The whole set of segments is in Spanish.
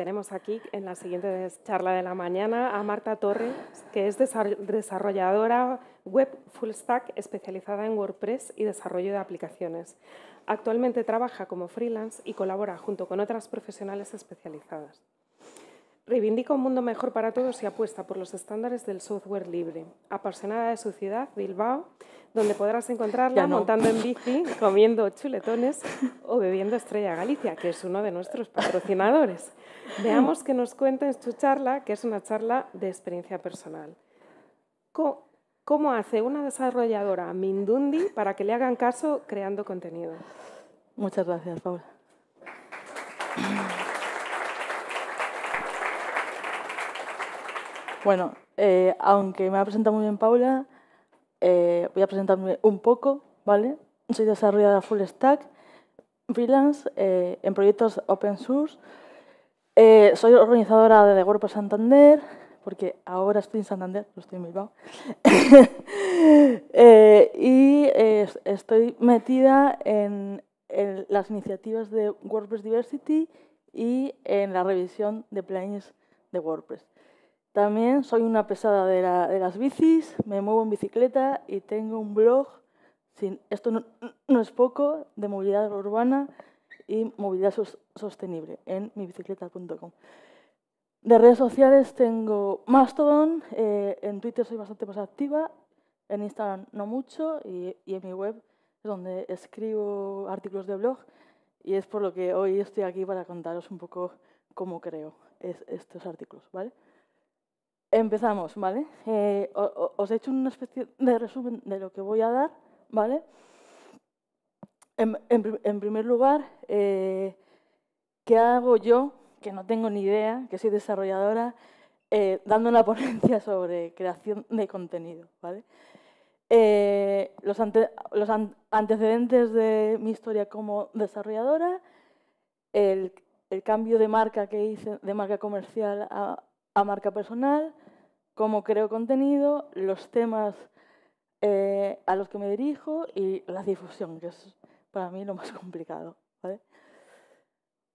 Tenemos aquí en la siguiente charla de la mañana a Marta Torres, que es desarrolladora web full stack especializada en WordPress y desarrollo de aplicaciones. Actualmente trabaja como freelance y colabora junto con otras profesionales especializadas. Reivindica un mundo mejor para todos y apuesta por los estándares del software libre. Apasionada de su ciudad, Bilbao, donde podrás encontrarla montando en bici, comiendo chuletones o bebiendo Estrella Galicia, que es uno de nuestros patrocinadores. Veamos que nos cuenta en su charla, que es una charla de experiencia personal. ¿Cómo hace una desarrolladora Mindundi para que le hagan caso creando contenido? Muchas gracias, Paula. Bueno, eh, aunque me ha presentado muy bien Paula, eh, voy a presentarme un poco, ¿vale? Soy desarrolladora full stack, freelance, eh, en proyectos open source. soy organizadora de WordPress Santander, porque ahora estoy en Santander, lo estoy en Bilbao. y estoy metida en, las iniciativas de WordPress Diversity y en la revisión de planes de WordPress. También soy una pesada de, las bicis, me muevo en bicicleta y tengo un blog, esto no, es poco, de movilidad urbana y movilidad sostenible en mibicicleta.com. De redes sociales tengo Mastodon, eh, en Twitter soy bastante más activa, en Instagram no mucho y, en mi web es donde escribo artículos de blog y es por lo que hoy estoy aquí para contaros un poco cómo creo estos artículos, ¿vale? Empezamos, ¿vale? Eh, os he hecho una especie de resumen de lo que voy a dar, ¿vale? En, primer lugar, eh, ¿qué hago yo, que no tengo ni idea, que soy desarrolladora, eh, dando una ponencia sobre creación de contenido, ¿vale? los, antecedentes de mi historia como desarrolladora, el, cambio de marca que hice, de marca comercial a, a marca personal, cómo creo contenido, los temas eh, a los que me dirijo y la difusión, que es para mí lo más complicado. ¿vale?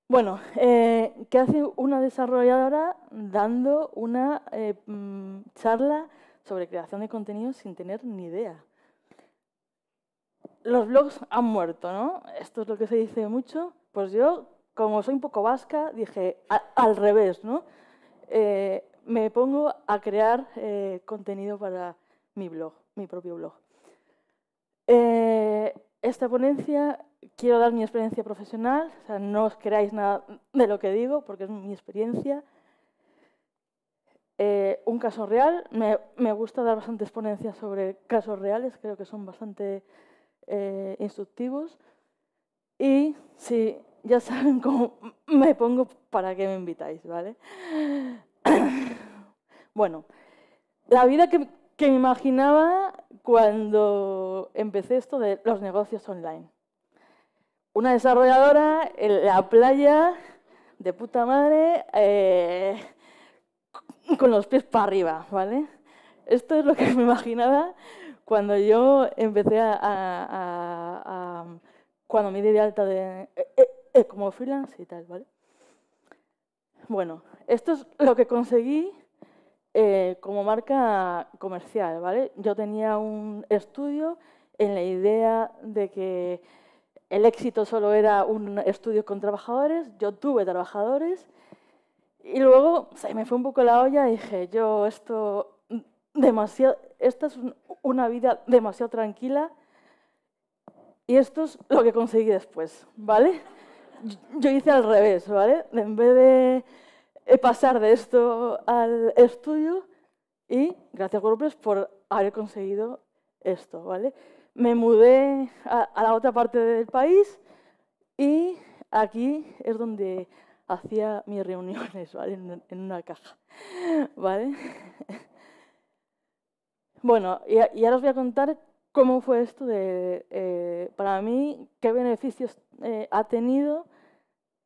Bueno, eh, ¿qué hace una desarrolladora dando una eh, mm, charla sobre creación de contenido sin tener ni idea? Los blogs han muerto, ¿no? Esto es lo que se dice mucho. Pues yo, como soy un poco vasca, dije al revés, ¿no? Eh, me pongo a crear eh, contenido para mi blog, mi propio blog. Eh, esta ponencia quiero dar mi experiencia profesional, o sea, no os creáis nada de lo que digo porque es mi experiencia. un caso real, me, gusta dar bastantes ponencias sobre casos reales, creo que son bastante instructivos. Y si ya saben cómo me pongo para que me invitáis, ¿vale? bueno, la vida que, me imaginaba cuando empecé esto de los negocios online. Una desarrolladora en la playa, de puta madre, eh, con los pies para arriba, ¿vale? Esto es lo que me imaginaba cuando yo empecé a, a cuando me di de alta de, eh, eh, como freelance y tal, ¿vale? Bueno, esto es lo que conseguí eh, como marca comercial, ¿vale? Yo tenía un estudio en la idea de que el éxito solo era un estudio con trabajadores, yo tuve trabajadores y luego se me fue un poco la olla y dije, yo esto demasiado, esta es una vida demasiado tranquila y esto es lo que conseguí después, ¿vale? yo hice al revés, ¿vale? En vez de eh, pasar de esto al estudio, y gracias WordPress por haber conseguido esto, ¿vale? Me mudé a, la otra parte del país y aquí es donde hacía mis reuniones, ¿vale? En, una caja, ¿vale? Bueno, y ahora os voy a contar ¿Cómo fue esto de, eh, para mí, qué beneficios eh, ha tenido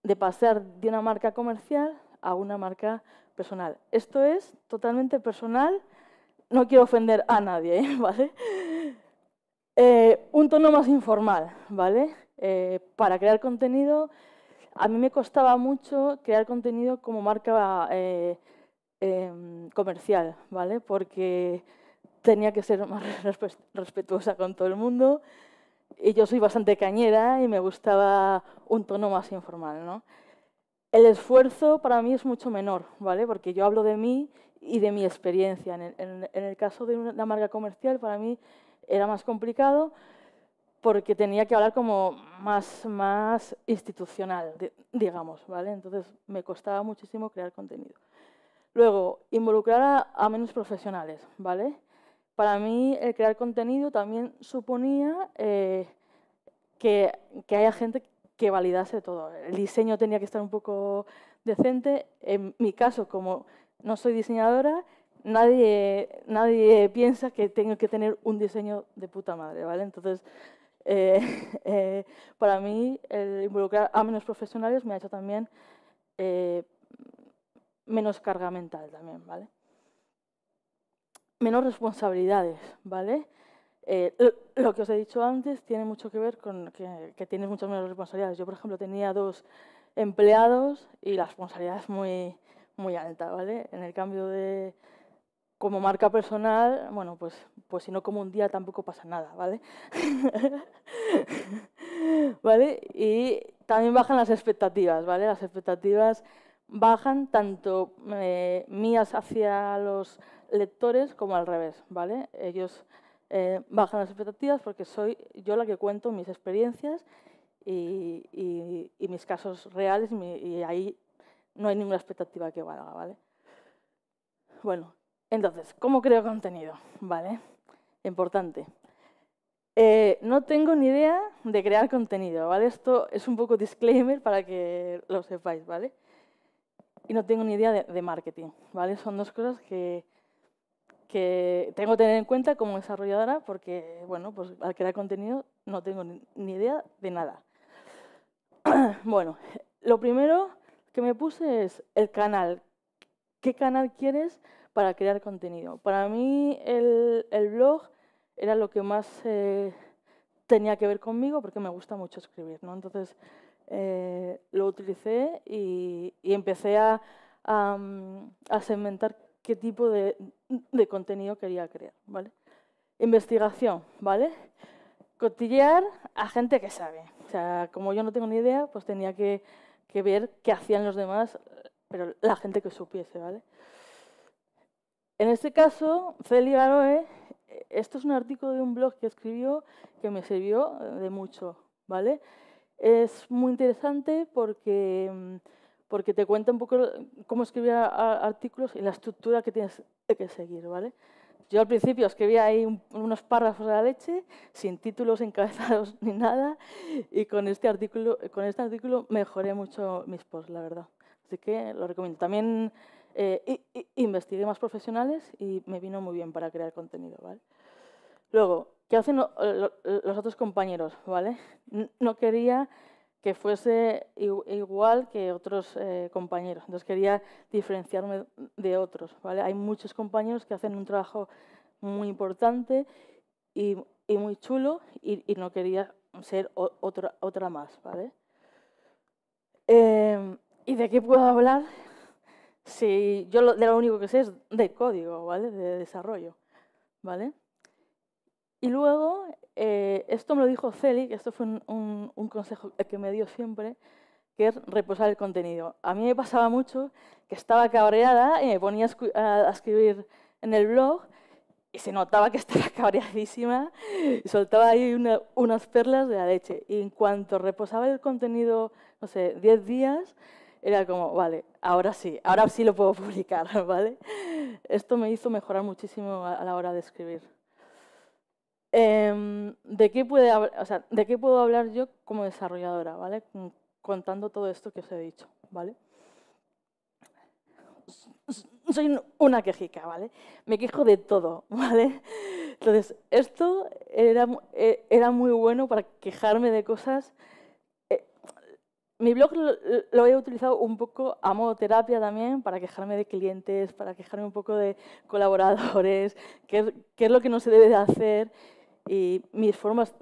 de pasar de una marca comercial a una marca personal? Esto es totalmente personal, no quiero ofender a nadie, ¿eh? ¿vale? un tono más informal, ¿vale? para crear contenido, a mí me costaba mucho crear contenido como marca em, comercial, ¿vale? Porque tenía que ser más respetuosa con todo el mundo y yo soy bastante cañera y me gustaba un tono más informal, ¿no? El esfuerzo para mí es mucho menor, ¿vale? Porque yo hablo de mí y de mi experiencia. En el, caso de una marca comercial, para mí era más complicado porque tenía que hablar como más, más institucional, digamos, ¿vale? Entonces me costaba muchísimo crear contenido. Luego, involucrar a, a menos profesionales, ¿vale? Para mí, el crear contenido también suponía eh, que, haya gente que validase todo. El diseño tenía que estar un poco decente. En mi caso, como no soy diseñadora, nadie, nadie piensa que tengo que tener un diseño de puta madre, ¿vale? Entonces, eh, eh, para mí, el involucrar a menos profesionales me ha hecho también menos carga mental también, ¿vale? menos responsabilidades, ¿vale? Eh, lo que os he dicho antes tiene mucho que ver con que, que, tienes muchas menos responsabilidades. Yo, por ejemplo, tenía dos empleados y la responsabilidad es muy, muy alta, ¿vale? En el cambio de como marca personal, bueno, pues, pues si no como un día tampoco pasa nada, ¿vale? ¿Vale? Y también bajan las expectativas, ¿vale? Las expectativas bajan tanto eh, mías hacia los lectores como al revés, ¿vale? Ellos eh, bajan las expectativas porque soy yo la que cuento mis experiencias y, mis casos reales y ahí no hay ninguna expectativa que valga, ¿vale? Bueno, entonces, ¿cómo creo contenido? ¿Vale? Importante. Eh, no tengo ni idea de crear contenido, ¿vale? Esto es un poco disclaimer para que lo sepáis, ¿vale? y no tengo ni idea de, de marketing. ¿vale? Son dos cosas que, que tengo que tener en cuenta como desarrolladora porque, bueno, pues al crear contenido no tengo ni idea de nada. bueno, lo primero que me puse es el canal. ¿Qué canal quieres para crear contenido? Para mí el, el blog era lo que más eh, tenía que ver conmigo porque me gusta mucho escribir, ¿no? Entonces eh, lo utilicé y, empecé a, a, mm, a, segmentar qué tipo de, de, contenido quería crear. ¿vale? Investigación, ¿vale? Cotillear a gente que sabe. O sea, como yo no tengo ni idea, pues tenía que, que ver qué hacían los demás, pero la gente que supiese, ¿vale? En este caso, Celi Garoe, esto es un artículo de un blog que escribió que me sirvió eh, de mucho, ¿vale? Es muy interesante porque, mm, porque te cuenta un poco cómo escribir artículos y la estructura que tienes que seguir, ¿vale? Yo al principio escribía ahí unos párrafos de la leche, sin títulos encabezados ni nada, y con este artículo, con este artículo mejoré mucho mis posts, la verdad. Así que lo recomiendo. También eh, investigué más profesionales y me vino muy bien para crear contenido, ¿vale? Luego, ¿Qué hacen eh, los otros compañeros? ¿vale? No quería que fuese igual que otros eh, compañeros. Entonces quería diferenciarme de otros. ¿vale? Hay muchos compañeros que hacen un trabajo muy importante y, muy chulo y, no quería ser otra, más. ¿vale? Em, ¿Y de qué puedo hablar? Si yo lo, de lo único que sé es de código, ¿vale? de desarrollo. ¿vale? Y luego, eh, esto me lo dijo Celi, esto fue un, consejo que me dio siempre, que es reposar el contenido. A mí me pasaba mucho que estaba cabreada y me ponía a escribir en el blog y se notaba que estaba cabreadísima y soltaba ahí unas perlas de la leche. Y en cuanto reposaba el contenido, no sé, 10 días, era como, vale, ahora sí, ahora sí lo puedo publicar, ¿vale? Esto me hizo mejorar muchísimo a la hora de escribir. Eh, ¿de, qué puede, o sea, ¿De qué puedo hablar yo como desarrolladora, ¿vale? Contando todo esto que os he dicho, ¿vale? Soy una quejica, ¿vale? Me quejo de todo, ¿vale? Entonces, esto era, e, era muy bueno para quejarme de cosas. E, mi blog lo, lo, he utilizado un poco a modo terapia también, para quejarme de clientes, para quejarme un poco de colaboradores, qué, qué es lo que no se debe de hacer y mis formas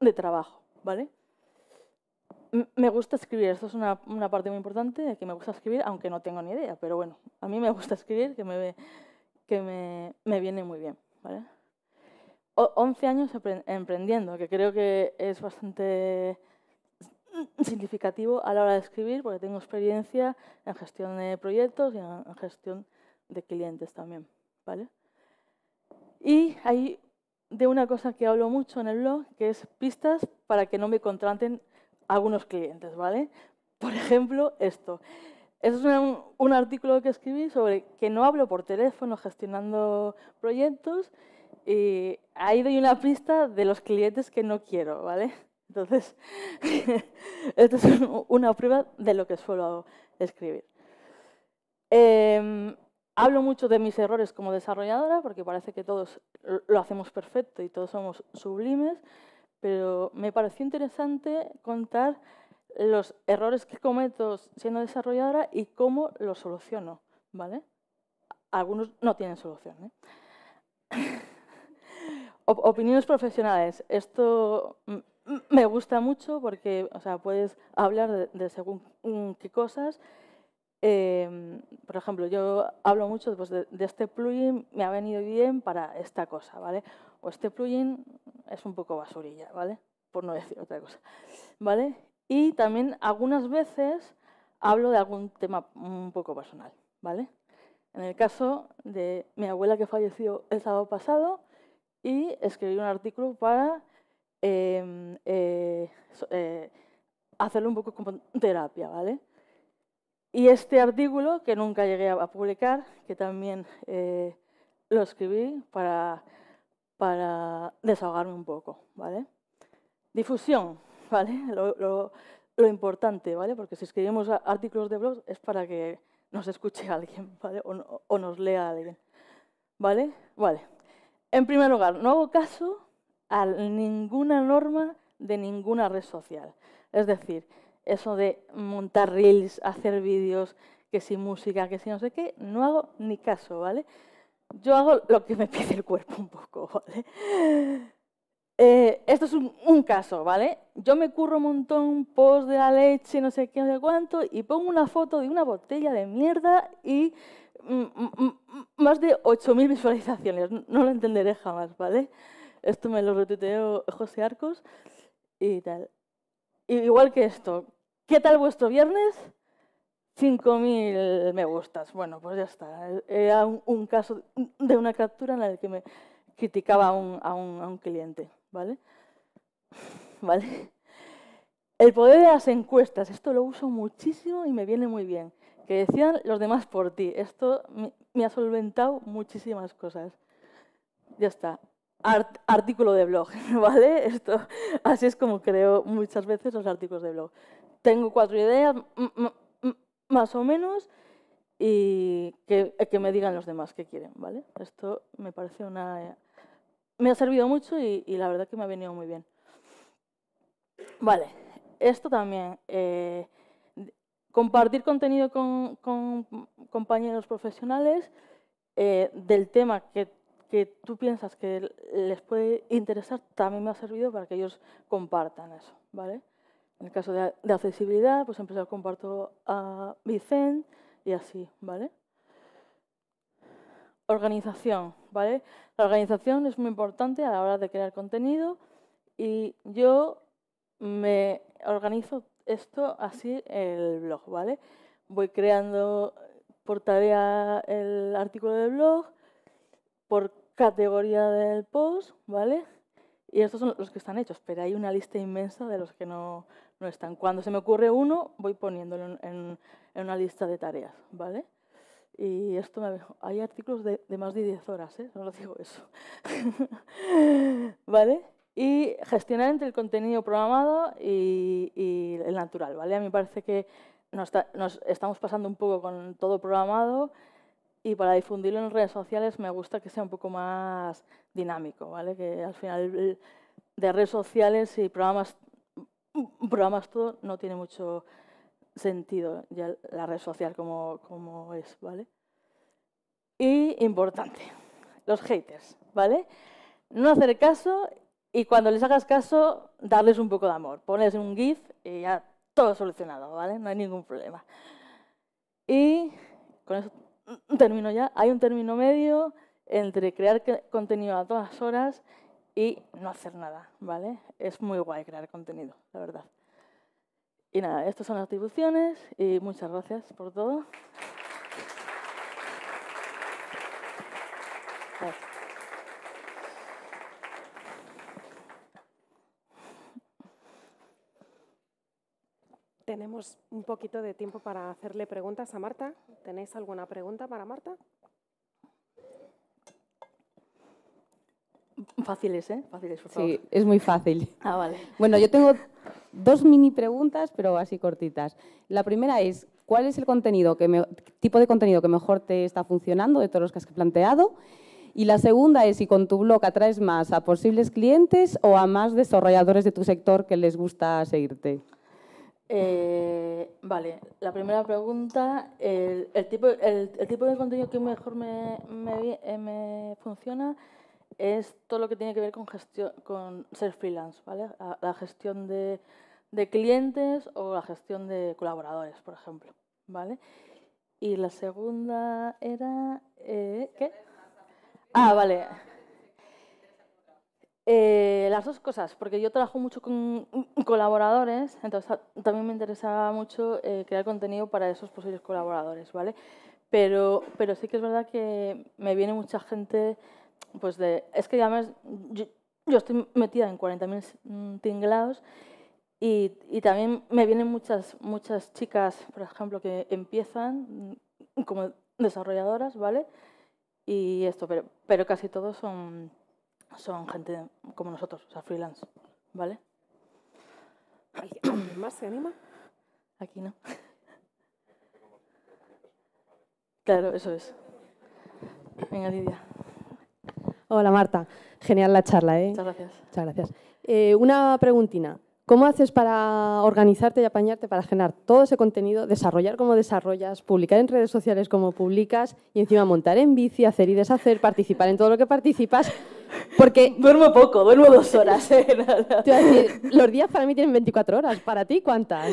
de trabajo, ¿vale? Me gusta escribir, esto es una, parte muy importante, de que me gusta escribir, aunque no tengo ni idea, pero bueno, a mí me gusta escribir, que me, que me, viene muy bien, ¿vale? 11 años emprendiendo, que creo que es bastante significativo a la hora de escribir, porque tengo experiencia en gestión de proyectos y en gestión de clientes también, ¿vale? Y hay de una cosa que hablo mucho en el blog, que es pistas para que no me contraten algunos clientes, ¿vale? Por ejemplo, esto. es un, artículo que escribí sobre que no hablo por teléfono gestionando proyectos y ahí doy una pista de los clientes que no quiero, ¿vale? Entonces, esto es una prueba de lo que suelo escribir. Em, Hablo mucho de mis errores como desarrolladora, porque parece que todos lo hacemos perfecto y todos somos sublimes, pero me pareció interesante contar los errores que cometo siendo desarrolladora y cómo los soluciono, ¿vale? Algunos no tienen solución, ¿eh? Opiniones profesionales. Esto me gusta mucho porque o sea, puedes hablar de según mm, qué cosas Em, por ejemplo, yo hablo mucho pues, de, este plugin, me ha venido bien para esta cosa, ¿vale? O este plugin es un poco basurilla, ¿vale? Por no decir otra cosa, ¿vale? Y también algunas veces hablo de algún tema un poco personal, ¿vale? En el caso de mi abuela que falleció el sábado pasado y escribí un artículo para em, eh, eh, hacerlo un poco como terapia, ¿vale? Y este artículo, que nunca llegué a publicar, que también eh, lo escribí para, desahogarme un poco, ¿vale? Difusión, ¿vale? Lo, importante, ¿vale? Porque si escribimos artículos de blog es para que nos escuche alguien, ¿vale? O, nos lea alguien, ¿vale? Vale. En primer lugar, no hago caso a ninguna norma de ninguna red social. Es decir, eso de montar reels, hacer vídeos, que si música, que si no sé qué, no hago ni caso, ¿vale? Yo hago lo que me pide el cuerpo un poco, ¿vale? Eh, esto es un, un, caso, ¿vale? Yo me curro un montón, post de la leche, no sé qué, no sé cuánto, y pongo una foto de una botella de mierda y mm, mm, mm, más de 8.000 visualizaciones. No lo entenderé jamás, ¿vale? Esto me lo retuiteó José Arcos y tal igual que esto. ¿Qué tal vuestro viernes? 5.000 me gustas. Bueno, pues ya está. Era un, caso de una captura en la que me criticaba a un, a un, un cliente. ¿Vale? ¿Vale? El poder de las encuestas, esto lo uso muchísimo y me viene muy bien. Que decían los demás por ti. Esto me ha solventado muchísimas cosas. Ya está artículo de blog, ¿vale? Esto, así es como creo muchas veces los artículos de blog. Tengo cuatro ideas, más o menos, y que, que, me digan los demás qué quieren, ¿vale? Esto me parece una... Me ha servido mucho y, la verdad que me ha venido muy bien. Vale, esto también... Eh, compartir contenido con, compañeros profesionales eh, del tema que que tú piensas que les puede interesar también me ha servido para que ellos compartan eso, ¿vale? En el caso de, accesibilidad, pues empezar comparto a Vicente y así, ¿vale? Organización, ¿vale? La organización es muy importante a la hora de crear contenido y yo me organizo esto así el blog, ¿vale? Voy creando por tarea el artículo del blog, por categoría del post, ¿vale? Y estos son los que están hechos, pero hay una lista inmensa de los que no, no están. Cuando se me ocurre uno, voy poniéndolo en, en, una lista de tareas, ¿vale? Y esto me, hay artículos de, de, más de 10 horas, ¿eh? no lo digo eso. ¿Vale? Y gestionar entre el contenido programado y, y, el natural, ¿vale? A mí me parece que nos estamos pasando un poco con todo programado y para difundirlo en redes sociales me gusta que sea un poco más dinámico, ¿vale? Que al final eh, de redes sociales y programas, programas todo no tiene mucho sentido ya la red social como, como es, ¿vale? Y importante, los haters, ¿vale? No hacer caso y cuando les hagas caso, darles un poco de amor. Pones un GIF y ya todo solucionado, ¿vale? No hay ningún problema. Y con eso Termino ya, hay un término medio entre crear contenido a todas horas y no hacer nada, ¿vale? Es muy guay crear contenido, la verdad. Y nada, estas son las atribuciones y muchas gracias por todo. Tenemos un poquito de tiempo para hacerle preguntas a Marta. ¿Tenéis alguna pregunta para Marta? Fáciles, ¿eh? Fáciles, Sí, es muy fácil. Ah, vale. Bueno, yo tengo dos mini preguntas, pero así cortitas. La primera es, ¿cuál es el contenido tipo de contenido que mejor te está funcionando de todos los que has planteado? Y la segunda es si con tu blog atraes más a posibles clientes o a más desarrolladores de tu sector que les gusta seguirte. Eh, vale, la primera pregunta, el, el tipo, el, tipo de contenido que mejor eh, me, funciona es todo lo que tiene que ver con, gestión, con ser freelance, ¿vale? La, gestión de, de, clientes o la gestión de colaboradores, por ejemplo, ¿vale? Y la segunda era, eh, ¿qué? Ah, vale. Eh, las dos cosas, porque yo trabajo mucho con colaboradores, entonces también me interesaba mucho eh, crear contenido para esos posibles colaboradores, ¿vale? Pero, pero sí que es verdad que me viene mucha gente, pues de, es que además yo, yo estoy metida en 40.000 mm, tinglados y, también me vienen muchas, muchas chicas, por ejemplo, que empiezan mm, como desarrolladoras, ¿vale? Y esto, pero, pero casi todos son son gente como nosotros, o sea, freelance, ¿vale? ¿Alguien más se anima? Aquí no. Claro, eso es. Venga, Lidia. Hola, Marta. Genial la charla, ¿eh? Muchas gracias. Muchas gracias. Eh, una preguntina. ¿Cómo haces para organizarte y apañarte para generar todo ese contenido, desarrollar como desarrollas, publicar en redes sociales como publicas y encima montar en bici, hacer y deshacer, participar en todo lo que participas porque duermo poco, duermo dos horas. Eh, Te a decir, los días para mí tienen 24 horas, ¿para ti cuántas?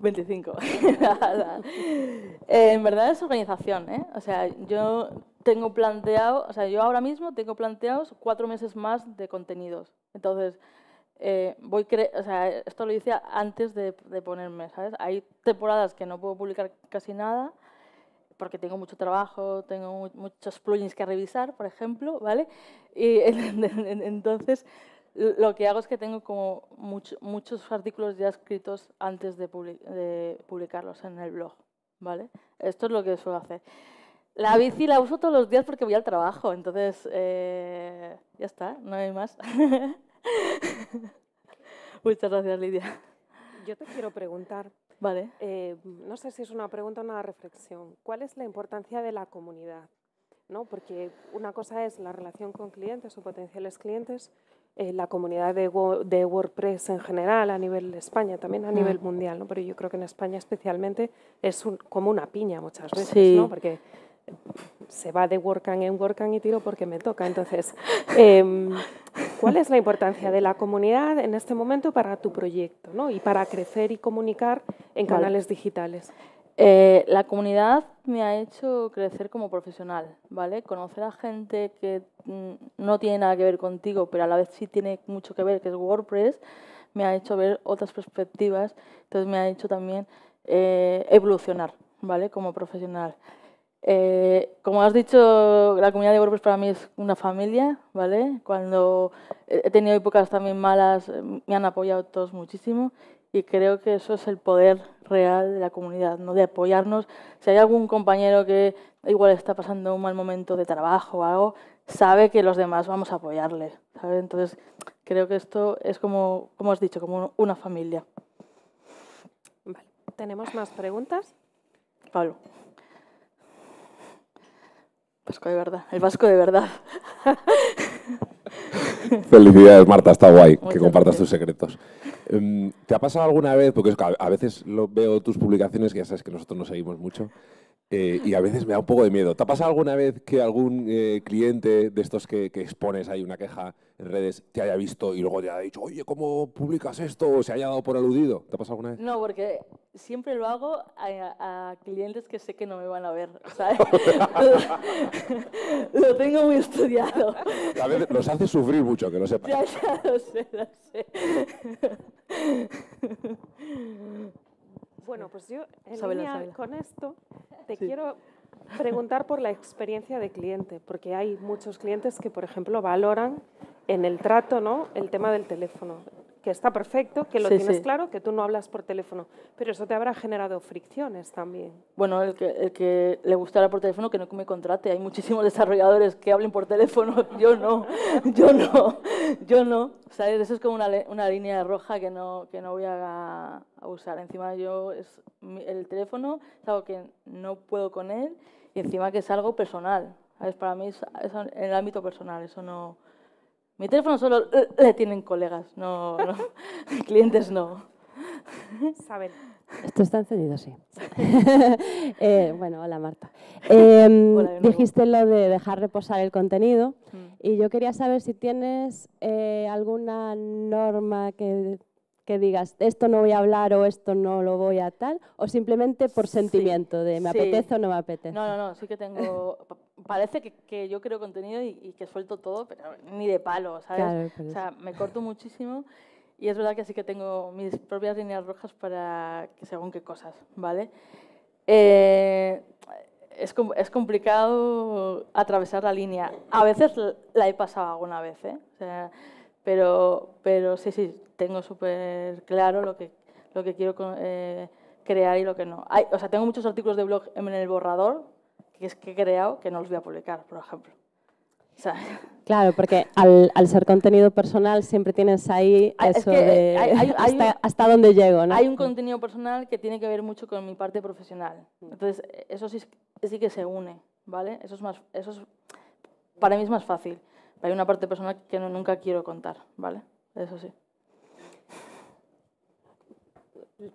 25. Eh, en verdad es organización, ¿eh? O sea, yo tengo planteado, o sea, yo ahora mismo tengo planteados cuatro meses más de contenidos. Entonces, eh, voy o sea, esto lo decía antes de, de ponerme, ¿sabes? Hay temporadas que no puedo publicar casi nada porque tengo mucho trabajo, tengo muchos plugins que revisar, por ejemplo, ¿vale? Y entonces lo que hago es que tengo como muchos artículos ya escritos antes de, publicarlos en el blog, ¿vale? Esto es lo que suelo hacer. La bici la uso todos los días porque voy al trabajo, entonces eh, ya está, no hay más. Muchas gracias, Lidia. Yo te quiero preguntar, eh, no sé si es una pregunta o una reflexión. ¿Cuál es la importancia de la comunidad? ¿No? Porque una cosa es la relación con clientes o potenciales clientes, eh, la comunidad de, de, WordPress en general, a nivel de España, también a mm. nivel mundial, ¿no? pero yo creo que en España especialmente es como una piña muchas veces, ¿no? porque se va de WordCamp en WordCamp y tiro porque me toca. Entonces, em, ¿cuál es la importancia de la comunidad en este momento para tu proyecto ¿no? y para crecer y comunicar en canales digitales? Eh, la comunidad me ha hecho crecer como profesional, ¿vale? Conocer a gente que mm, no tiene nada que ver contigo, pero a la vez sí tiene mucho que ver, que es WordPress, me ha hecho ver otras perspectivas, entonces me ha hecho también eh, evolucionar, ¿vale? Como profesional. Eh, como has dicho, la comunidad de grupos para mí es una familia, ¿vale? Cuando he tenido épocas también malas, eh, me han apoyado todos muchísimo y creo que eso es el poder real de la comunidad, ¿no? De apoyarnos. Si hay algún compañero que igual está pasando un mal momento de trabajo o algo, sabe que los demás vamos a apoyarle, Entonces, creo que esto es como, como has dicho, como una familia. Vale. ¿Tenemos más preguntas? Pablo. Vasco de verdad, el vasco de verdad. Felicidades, Marta, está guay que compartas tus secretos. Em, ¿Te ha pasado alguna vez, porque a veces lo veo tus publicaciones, que ya sabes que nosotros nos seguimos mucho, eh, y a veces me da un poco de miedo. ¿Te ha pasado alguna vez que algún eh, cliente de estos que, expones ahí una queja en redes te haya visto y luego te haya dicho, oye, ¿cómo publicas esto? O se haya dado por aludido. ¿Te ha pasado alguna vez? No, porque siempre lo hago a, clientes que sé que no me van a ver. lo tengo muy estudiado. A veces los hace sufrir mucho, que no sepas. Ya, ya lo sé, lo sé. Bueno, eh, pues yo en línea con esto te quiero preguntar por la experiencia de cliente, porque hay muchos clientes que, por ejemplo, valoran en el trato ¿no? el tema del teléfono que está perfecto, que lo tienes claro, que tú no hablas por teléfono, pero eso te habrá generado fricciones también. Bueno, el que, el que le gustara por teléfono, que no me contrate. Hay muchísimos desarrolladores que hablen por teléfono, yo no, yo no, yo no. ¿Sabes? Eso es como una, línea roja que no, que no voy a, usar. Encima yo, es, el teléfono es algo que no puedo con él y encima que es algo personal. ¿Sabes? Para mí es en el ámbito personal, eso no... Mi teléfono solo eh, le tienen colegas, no, clientes no. Saben. Esto está encendido, sí. Eh, bueno, hola Marta. Em, dijiste lo de dejar reposar el contenido mm. y yo quería saber si tienes eh, alguna norma que, digas esto no voy a hablar o esto no lo voy a tal o simplemente por sentimiento de me apetece o no me apetece. No, no, no, sí que tengo parece que, yo creo contenido y, que suelto todo, pero ni de palo, ¿sabes? o sea, me corto muchísimo y es verdad que sí que tengo mis propias líneas rojas para que según qué cosas, ¿vale? Eh, es, es, complicado atravesar la línea. A veces la he pasado alguna vez, ¿eh? o sea, pero, pero sí, sí, tengo súper claro lo que, lo que quiero eh, crear y lo que no. Hay, o sea, tengo muchos artículos de blog en el borrador, que es que he creado que no los voy a publicar, por ejemplo. Claro, porque al, ser contenido personal siempre tienes ahí ah, eso de hasta, dónde llego, ¿no? Hay un contenido personal que tiene que ver mucho con mi parte profesional. Mm. Entonces, eso sí, sí que se une, ¿vale? Eso es más, eso es, para mí es más fácil. Pero hay una parte personal que no, nunca quiero contar, ¿vale? Eso sí.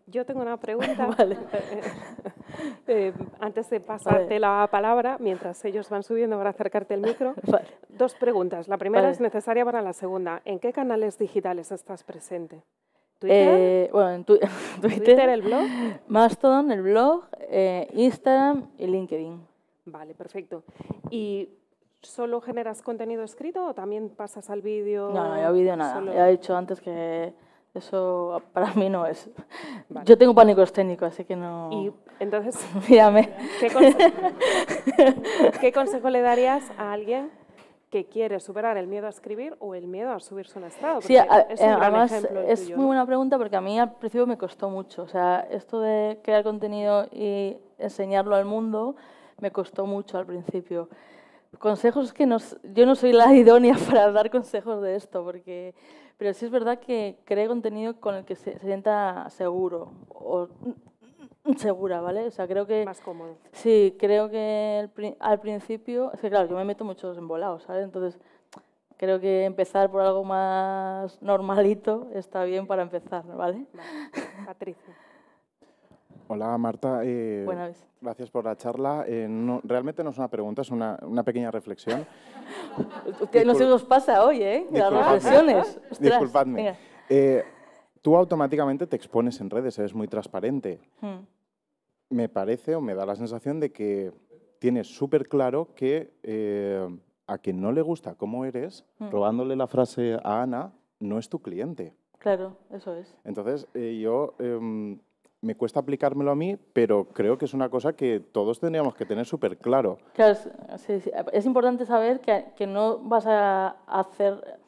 Yo tengo una pregunta. vale. Eh, antes de pasarte la palabra, mientras ellos van subiendo para acercarte el micro, dos preguntas. La primera es necesaria para la segunda. ¿En qué canales digitales estás presente? ¿Twitter? Eh, bueno, en Twitter, Twitter, el blog. Mastodon, el blog, eh, Instagram y LinkedIn. Vale, perfecto. ¿Y solo generas contenido escrito o también pasas al vídeo? No, no, yo vídeo nada. he dicho antes que eso para mí no es. Yo tengo pánico escénico, así que no. Y entonces, Mírame. ¿Qué, consejo le darías a alguien que quiere superar el miedo a escribir o el miedo a subirse su un estado. Sí, es eh, además es muy buena pregunta porque a mí al principio me costó mucho. O sea, esto de crear contenido y enseñarlo al mundo me costó mucho al principio. Consejos que no, yo no soy la idónea para dar consejos de esto porque pero sí es verdad que cree contenido con el que se, sienta seguro o mm, mm, segura, ¿vale? O sea, creo que... Más cómodo. Sí, creo que al principio... Es que claro, yo me meto muchos embolados, ¿sabes? Entonces, creo que empezar por algo más normalito está bien para empezar, ¿vale? vale. Patricia. Hola Marta, eh, Buenas. gracias por la charla. Eh, realmente no es una pregunta, es una, una pequeña reflexión. Usted, no nos pasa hoy, ¿eh? Las reflexiones. Disculpadme. Eh, tú automáticamente te expones en redes, eres muy transparente. Hmm. Me parece o me da la sensación de que tienes súper claro que a quien no le gusta cómo eres, hmm. robándole la frase a Ana, no es tu cliente. Claro, eso es. Entonces, yo em, me cuesta aplicármelo a mí, pero creo que es una cosa que todos tendríamos que tener súper claro. claro es, importante saber que, no vas a hacer,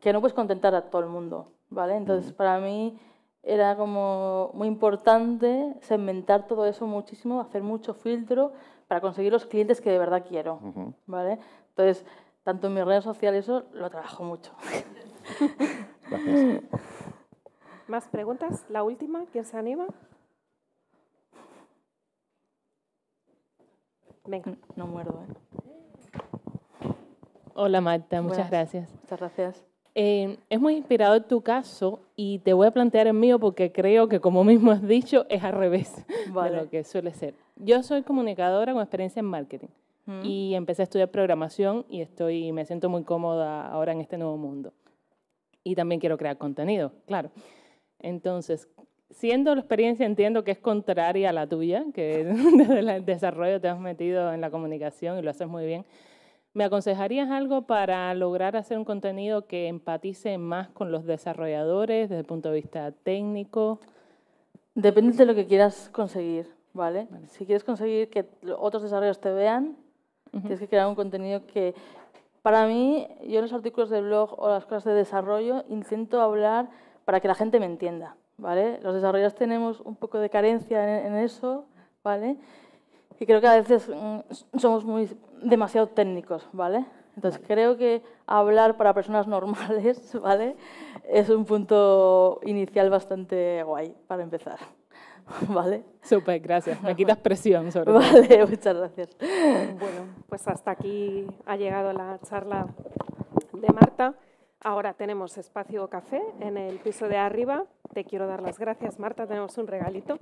que no puedes contentar a todo el mundo, ¿vale? Entonces, para mí era como muy importante segmentar todo eso muchísimo, hacer mucho filtro para conseguir los clientes que de verdad quiero, ¿vale? Entonces, tanto en mis redes sociales eso lo trabajo mucho. Gracias. ¿Más preguntas? La última, ¿quién se anima? Venga. No muerdo, eh. Hola, Marta. Muchas gracias. Muchas gracias. Eh, es muy inspirado tu caso y te voy a plantear el mío porque creo que, como mismo has dicho, es al revés de lo que suele ser. Yo soy comunicadora con experiencia en marketing mm. y empecé a estudiar programación y estoy, me siento muy cómoda ahora en este nuevo mundo. Y también quiero crear contenido, claro. Entonces, siendo la experiencia entiendo que es contraria a la tuya, que desde el desarrollo te has metido en la comunicación y lo haces muy bien, ¿me aconsejarías algo para lograr hacer un contenido que empatice más con los desarrolladores desde el punto de vista técnico? Depende de lo que quieras conseguir, ¿vale? Si quieres conseguir que otros desarrolladores te vean, tienes que crear un contenido que... Para mí, yo en los artículos de blog o las cosas de desarrollo intento hablar para que la gente me entienda. Los desarrolladores tenemos un poco de carencia en, eso, ¿vale? Y creo que a veces mm, somos muy, demasiado técnicos, ¿vale? Entonces creo que hablar para personas normales, ¿vale? Es un punto inicial bastante guay para empezar. ¿Vale? Súper, gracias. Me quitas presión sobre todo. Vale, muchas gracias. Bueno, pues hasta aquí ha llegado la charla de Marta. Ahora tenemos espacio café en el piso de arriba. Te quiero dar las gracias, Marta. Tenemos un regalito.